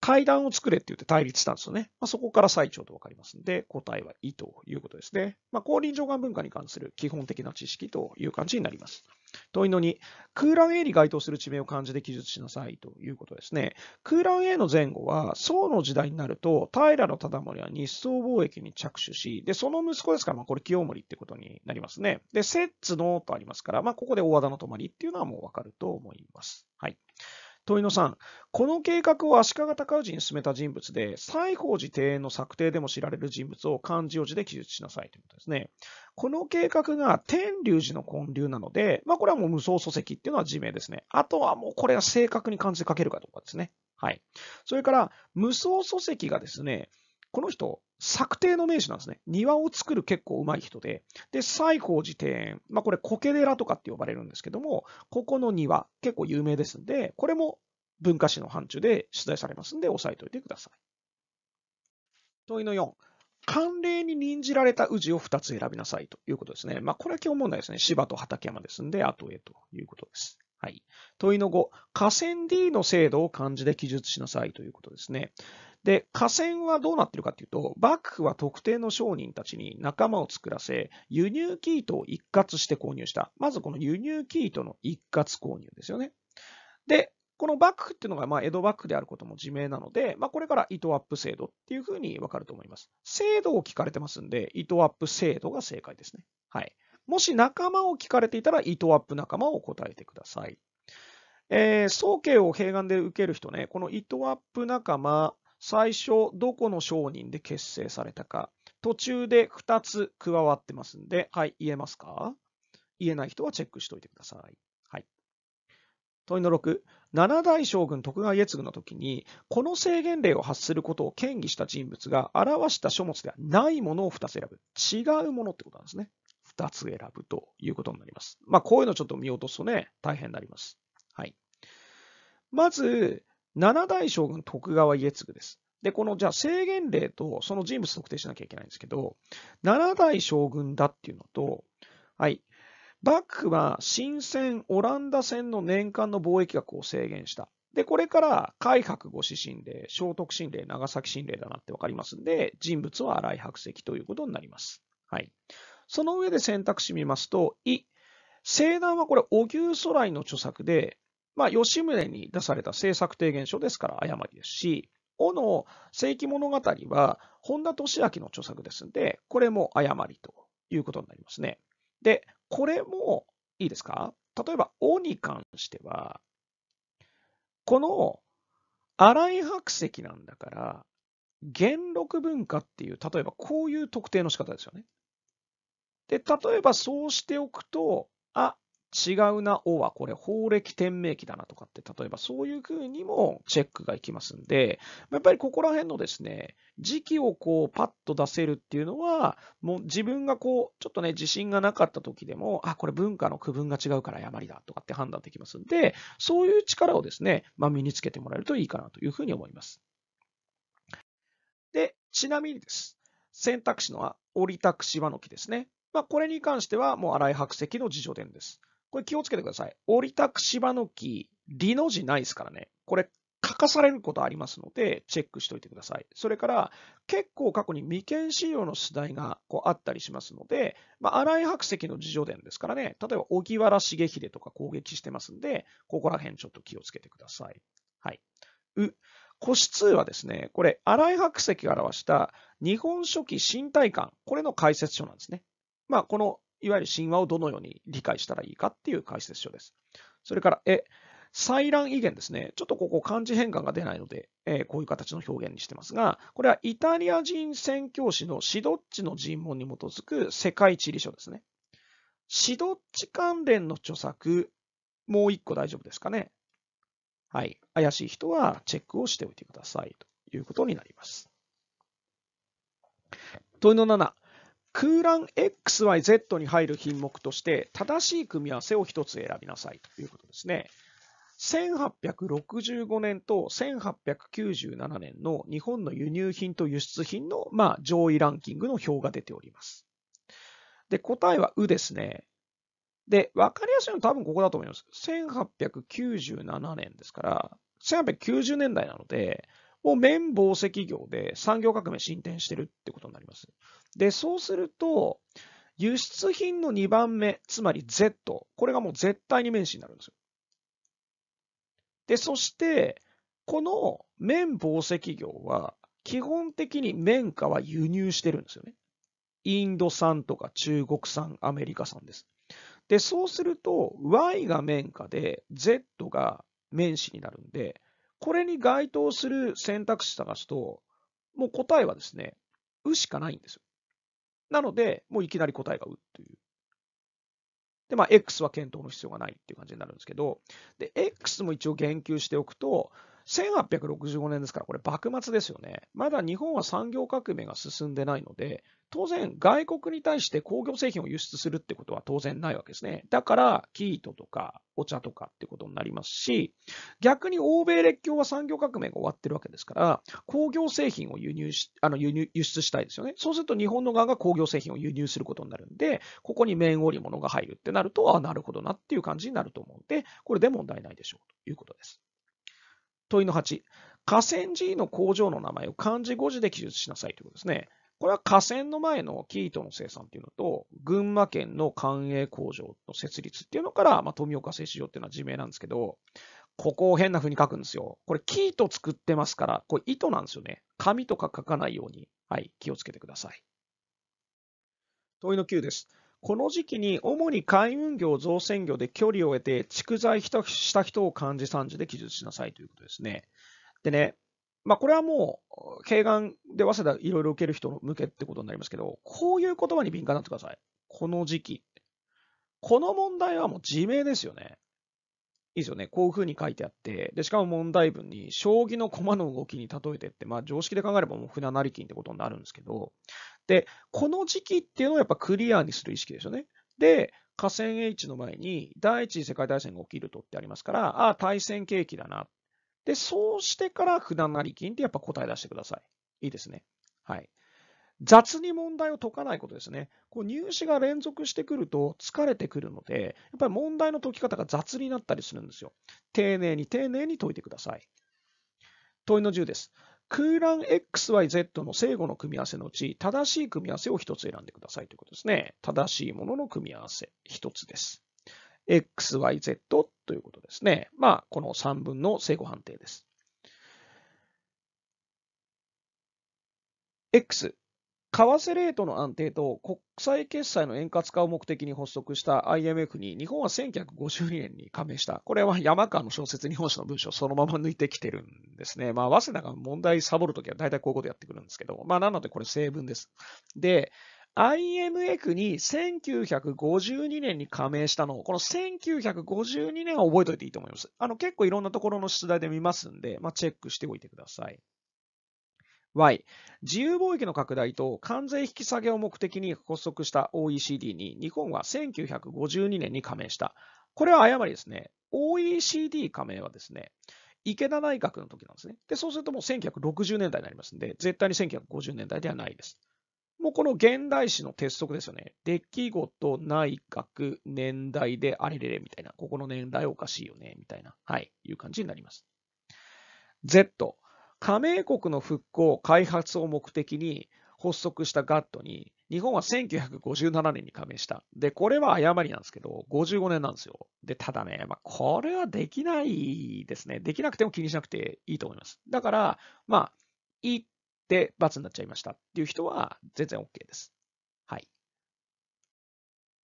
階段を作れって言って対立したんですよね。まあ、そこから最長とわかりますんで、答えはいということですね。まあ、降臨上岸文化に関する基本的な知識という感じになります。問いのに空欄 A に該当する地名を漢字で記述しなさいということですね。空欄 A の前後は、宋の時代になると、平忠盛は日宋貿易に着手し、で、その息子ですから、まあ、これ清盛ってことになりますね。で、摂津のとありますから、まあ、ここで大和田の泊まりっていうのはもうわかると思います。はい。問野さん、この計画を足利尊氏に進めた人物で、西宝寺庭園の策定でも知られる人物を漢字四字で記述しなさいということですね。この計画が天龍寺の建立なので、まあ、これはもう無双礎石っていうのは地名ですね。あとはもうこれが正確に漢字で書けるかどうかですね。はい。それから、無双礎石がですね、この人、作庭の名手なんですね。庭を作る結構うまい人で。で、西光寺庭園。まあ、これ、苔寺とかって呼ばれるんですけども、ここの庭、結構有名ですんで、これも文化史の範疇で出題されますんで、押さえておいてください。問いの4。慣例に任じられた宇治を2つ選びなさいということですね。まあ、これは基本問題ですね。芝と畠山ですんで、後へということです。はい。問いの5、河川 D の制度を漢字で記述しなさいということですね。で、河川はどうなってるかというと、幕府は特定の商人たちに仲間を作らせ、輸入生糸を一括して購入した。まずこの輸入生糸の一括購入ですよね。で、この幕府っていうのがまあ江戸幕府であることも自明なので、まあ、これから糸アップ制度っていうふうにわかると思います。制度を聞かれてますんで、糸アップ制度が正解ですね。はい。もし仲間を聞かれていたら、糸アップ仲間を答えてください。えー、総計を併願で受ける人ね、この糸アップ仲間、最初どこの商人で結成されたか、途中で2つ加わってますんで、はい、言えますか言えない人はチェックしておいてください。はい。問いの6、七代将軍徳川家継の時に、この制限令を発することを嫌疑した人物が表した書物ではないものを2つ選ぶ。違うものってことなんですね。2つ選ぶということになります。まあ、こういうのちょっと見落とすとね、大変になります。はい。まず、7代将軍徳川家継です。で、この、じゃあ制限令とその人物特定しなきゃいけないんですけど、7代将軍だっていうのと、はい、幕府は新鮮オランダ戦の年間の貿易額を制限した。で、これから、海白御指針令、聖徳神令、長崎神令だなってわかりますんで、人物は荒井白石ということになります。はい。その上で選択肢見ますと、い、西南はこれ、荻牛空来の著作で、まあ、吉宗に出された政策提言書ですから誤りですし、尾の世紀物語は本田俊明の著作ですんで、これも誤りということになりますね。で、これもいいですか例えば、尾に関しては、この新井白石なんだから、元禄文化っていう、例えばこういう特定の仕方ですよね。で、例えばそうしておくと、あ、違うな、おは、これ、法暦天明記だなとかって、例えばそういうふうにもチェックがいきますんで、やっぱりここら辺のですね、時期をこう、パッと出せるっていうのは、もう自分がこう、ちょっとね、自信がなかった時でも、あ、これ文化の区分が違うから誤りだとかって判断できますんで、そういう力をですね、まあ、身につけてもらえるといいかなというふうに思います。で、ちなみにです。選択肢のは、折りたくしわの木ですね。まあ、これに関しては、もう荒井白石の自助伝です。これ気をつけてください。折りたくしばの木、リの字ないですからね。これ書かされることありますので、チェックしておいてください。それから、結構過去に未見資料の出題がこうあったりしますので、まあ、荒井白石の自叙伝ですからね、例えば荻原重秀とか攻撃してますんで、ここら辺ちょっと気をつけてください。はい。う、個室はですね、これ、荒井白石が表した日本書紀新体観、これの解説書なんですね。まあ、このいわゆる神話をどのように理解したらいいかっていう解説書です。それから、え、採卵遺言ですね。ちょっとここ漢字変換が出ないので、えー、こういう形の表現にしてますが、これはイタリア人宣教師のシドッチの尋問に基づく世界地理書ですね。シドッチ関連の著作、もう一個大丈夫ですかね。はい。怪しい人はチェックをしておいてくださいということになります。問いの7。空欄 XYZ に入る品目として正しい組み合わせを1つ選びなさいということですね。1865年と1897年の日本の輸入品と輸出品の、まあ、上位ランキングの表が出ております。で、答えはうですね。で、わかりやすいのは多分ここだと思います。1897年ですから、1890年代なので、を綿紡績業で産業革命進展してるってことになります。で、そうすると、輸出品の2番目、つまり Z、これがもう絶対に面子になるんですよ。で、そして、この綿紡績業は、基本的に綿花は輸入してるんですよね。インド産とか中国産、アメリカ産です。で、そうすると、Y が綿花で、Z が綿糸になるんで、これに該当する選択肢探すと、もう答えはですね、うしかないんですよ。なので、もういきなり答えがうっていう。で、まあ、X は検討の必要がないっていう感じになるんですけど、で、X も一応言及しておくと、1865年ですから、これ幕末ですよね。まだ日本は産業革命が進んでないので、当然外国に対して工業製品を輸出するってことは当然ないわけですね。だから、生糸とかお茶とかってことになりますし、逆に欧米列強は産業革命が終わってるわけですから、工業製品を輸入し、あの輸入、輸出したいですよね。そうすると日本の側が工業製品を輸入することになるんで、ここに綿織物が入るってなると、ああ、なるほどなっていう感じになると思うんで、これで問題ないでしょうということです。問いの8、河川 G の工場の名前を漢字5字で記述しなさいということですね。これは河川の前の生糸の生産っていうのと、群馬県の官営工場の設立っていうのから、まあ、富岡製糸場っていうのは地名なんですけど、ここを変な風に書くんですよ。これ、生糸作ってますから、これ糸なんですよね。紙とか書かないように、はい、気をつけてください。問いの9です。この時期に主に海運業、造船業で距離を得て、蓄財した人を漢字三字で記述しなさいということですね。でね、まあ、これはもう、慶願で早稲田いろいろ受ける人向けってことになりますけど、こういう言葉に敏感になってください。この時期。この問題はもう自明ですよね。いいですよね。こういう風に書いてあって、で、しかも問題文に、将棋の駒の動きに例えてって、まあ常識で考えればもう船成金ってことになるんですけど、で、この時期っていうのをやっぱクリアにする意識ですよね。で、河川 H の前に第一次世界大戦が起きるとってありますから、ああ、対戦契機だな。で、そうしてから船成金ってやっぱ答え出してください。いいですね。はい。雑に問題を解かないことですね。こう入試が連続してくると疲れてくるので、やっぱり問題の解き方が雑になったりするんですよ。丁寧に丁寧に解いてください。問いの10です。空欄 XYZ の正誤の組み合わせのうち、正しい組み合わせを1つ選んでくださいということですね。正しいものの組み合わせ1つです。XYZ ということですね。まあ、この3分の正誤判定です。X、為替レートの安定と国際決済の円滑化を目的に発足した IMF に日本は1952年に加盟した。これは山川の小説日本史の文章をそのまま抜いてきてるんですね。まあ、早稲田が問題サボるときは大体こういうことやってくるんですけど、まあ、なのでこれ成分です。で、IMF に1952年に加盟したのを、この1952年は覚えておいていいと思います。あの結構いろんなところの出題で見ますんで、まあ、チェックしておいてください。Y、自由貿易の拡大と関税引き下げを目的に発足した OECD に日本は1952年に加盟した。これは誤りですね。OECD 加盟はですね、池田内閣の時なんですね。で、そうするともう1960年代になりますんで、絶対に1950年代ではないです。もうこの現代史の鉄則ですよね。出来事、内閣、年代であれれれみたいな。ここの年代おかしいよね、みたいな。はい、いう感じになります。Z。加盟国の復興、開発を目的に発足した GATT に、日本は1957年に加盟した。で、これは誤りなんですけど、55年なんですよ。で、ただね、まあ、これはできないですね。できなくても気にしなくていいと思います。だから、まあ、いいって罰になっちゃいましたっていう人は全然 OK です。はい。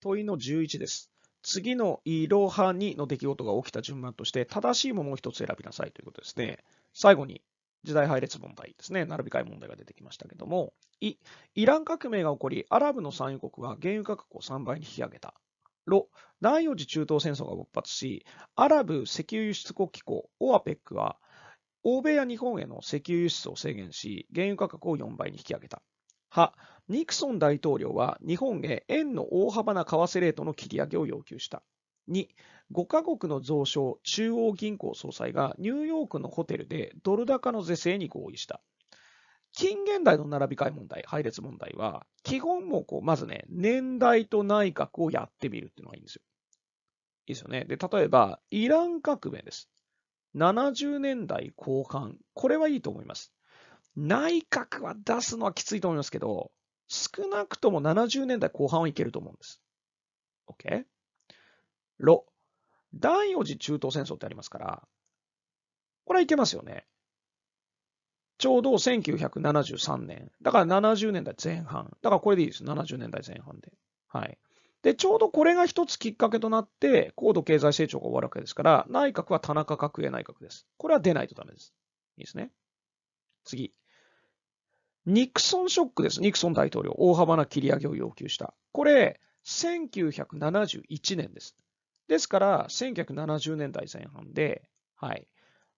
問いの11です。次のいろはニの出来事が起きた順番として、正しいものを一つ選びなさいということですね。最後に、時代配列問題ですね、並び替え問題が出てきましたけども、イラン革命が起こり、アラブの産油国は原油価格を3倍に引き上げた。ロ、第4次中東戦争が勃発し、アラブ石油輸出国機構、OAPEC は、欧米や日本への石油輸出を制限し、原油価格を4倍に引き上げた。ハ、ニクソン大統領は日本へ円の大幅な為替レートの切り上げを要求した。2、5カ国の増床中央銀行総裁がニューヨークのホテルでドル高の是正に合意した。近現代の並び替え問題、配列問題は、基本もこう、まずね、年代と内閣をやってみるっていうのがいいんですよ。いいですよね。で、例えば、イラン革命です。70年代後半。これはいいと思います。内閣は出すのはきついと思いますけど、少なくとも70年代後半はいけると思うんです。OK? ロ、第4次中東戦争ってありますから、これはいけますよね。ちょうど1973年。だから70年代前半。だからこれでいいです。70年代前半で。はい。で、ちょうどこれが一つきっかけとなって、高度経済成長が終わるわけですから、内閣は田中角栄内閣です。これは出ないとダメです。いいですね。次。ニクソンショックです。ニクソン大統領。大幅な切り上げを要求した。これ、1971年です。ですから、1970年代前半で、はい。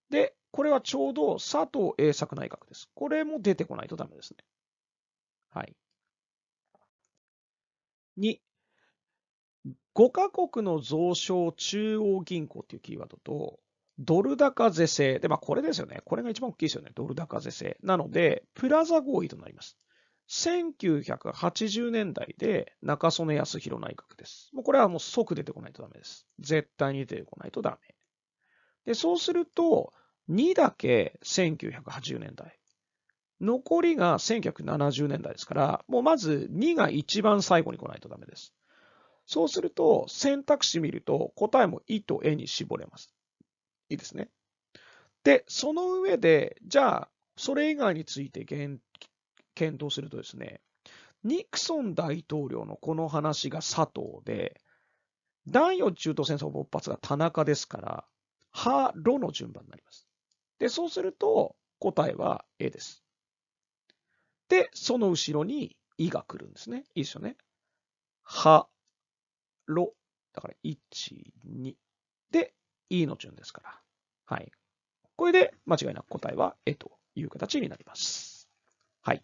で、これはちょうど佐藤栄作内閣です。これも出てこないとダメですね。はい。2、5カ国の増床中央銀行っていうキーワードと、ドル高是正。で、まあこれですよね。これが一番大きいですよね。ドル高是正。なので、プラザ合意となります。1980年代で中曽根康弘内閣です。もうこれはもう即出てこないとダメです。絶対に出てこないとダメ。で、そうすると、2だけ1980年代。残りが1970年代ですから、もうまず2が一番最後に来ないとダメです。そうすると、選択肢見ると答えも「い」と「え」に絞れます。いいですね。で、その上で、じゃあ、それ以外について言検討するとですね、ニクソン大統領のこの話が佐藤で、第4中東戦争勃発が田中ですから、ハロの順番になります。で、そうすると答えは A です。で、その後ろにいが来るんですね。いいですよね。は、ろ。だから、1、2。で、E の順ですから。はい。これで間違いなく答えは A という形になります。はい。